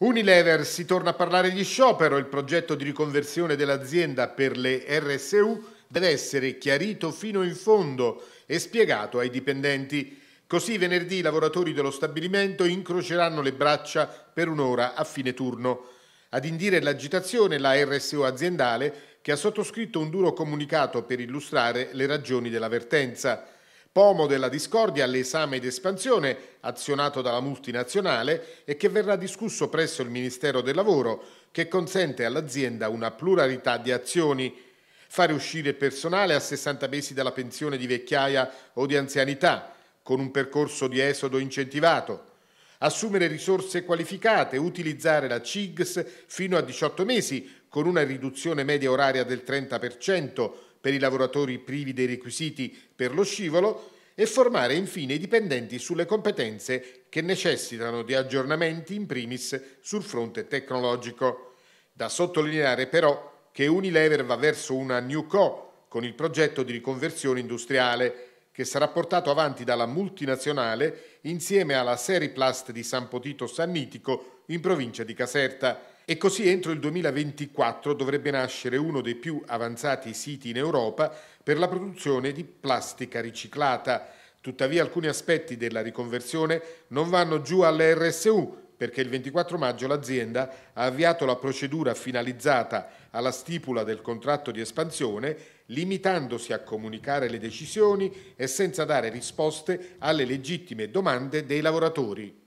Unilever si torna a parlare di sciopero, il progetto di riconversione dell'azienda per le RSU deve essere chiarito fino in fondo e spiegato ai dipendenti. Così venerdì i lavoratori dello stabilimento incroceranno le braccia per un'ora a fine turno. Ad indire l'agitazione la RSU aziendale che ha sottoscritto un duro comunicato per illustrare le ragioni della vertenza. Pomo della discordia all'esame ed espansione azionato dalla multinazionale e che verrà discusso presso il Ministero del Lavoro, che consente all'azienda una pluralità di azioni. Fare uscire il personale a 60 mesi dalla pensione di vecchiaia o di anzianità, con un percorso di esodo incentivato, assumere risorse qualificate, utilizzare la CIGS fino a 18 mesi con una riduzione media oraria del 30%, per i lavoratori privi dei requisiti per lo scivolo e formare infine i dipendenti sulle competenze che necessitano di aggiornamenti in primis sul fronte tecnologico. Da sottolineare però che Unilever va verso una New Co con il progetto di riconversione industriale che sarà portato avanti dalla multinazionale insieme alla Seriplast di San Potito Sannitico in provincia di Caserta e così entro il 2024 dovrebbe nascere uno dei più avanzati siti in Europa per la produzione di plastica riciclata. Tuttavia alcuni aspetti della riconversione non vanno giù alle RSU perché il 24 maggio l'azienda ha avviato la procedura finalizzata alla stipula del contratto di espansione, limitandosi a comunicare le decisioni e senza dare risposte alle legittime domande dei lavoratori.